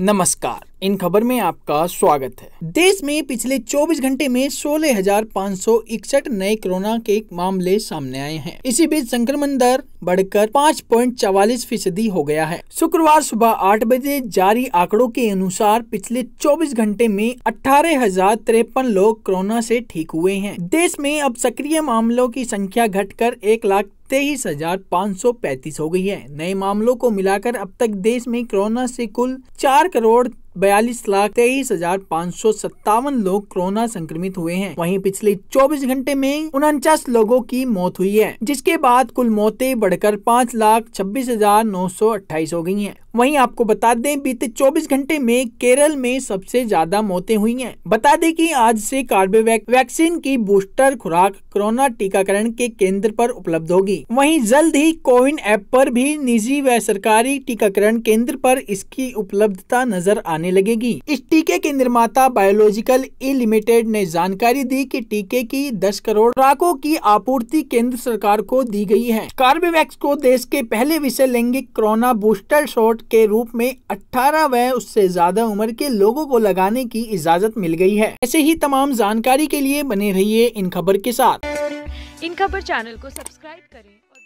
नमस्कार इन खबर में आपका स्वागत है देश में पिछले 24 घंटे में सोलह नए कोरोना के मामले सामने आए हैं इसी बीच संक्रमण दर बढ़कर 5.44 फीसदी हो गया है शुक्रवार सुबह 8 बजे जारी आंकड़ों के अनुसार पिछले 24 घंटे में अठारह लोग कोरोना से ठीक हुए हैं देश में अब सक्रिय मामलों की संख्या घटकर एक लाख तेईस हजार पाँच सौ पैंतीस हो गई है नए मामलों को मिलाकर अब तक देश में कोरोना से कुल चार करोड़ बयालीस लाख तेईस हजार पाँच सौ सत्तावन लोग कोरोना संक्रमित हुए हैं वहीं पिछले 24 घंटे में उनचास लोगों की मौत हुई है जिसके बाद कुल मौतें बढ़कर पाँच लाख छब्बीस हजार नौ सौ अट्ठाईस हो गई हैं वहीं आपको बता दें बीते 24 घंटे में केरल में सबसे ज्यादा मौतें हुई हैं बता दें कि आज से कार्बेवैक वैक्सीन की बूस्टर खुराक कोरोना टीकाकरण के केंद्र पर उपलब्ध होगी वहीं जल्द ही कोविन ऐप पर भी निजी व सरकारी टीकाकरण केंद्र पर इसकी उपलब्धता नजर आने आने लगेगी इस टीके के निर्माता बायोलॉजिकल ई लिमिटेड ने जानकारी दी कि टीके की 10 करोड़ राखों की आपूर्ति केंद्र सरकार को दी गई है कार्बेवैक्स को देश के पहले विषय लैंगिक कोरोना बूस्टर शॉट के रूप में अठारह व उससे ज्यादा उम्र के लोगो को लगाने की इजाजत मिल गयी है ऐसे ही तमाम जानकारी के लिए बने रही इन खबर के साथ इन खबर चैनल को सब्सक्राइब करें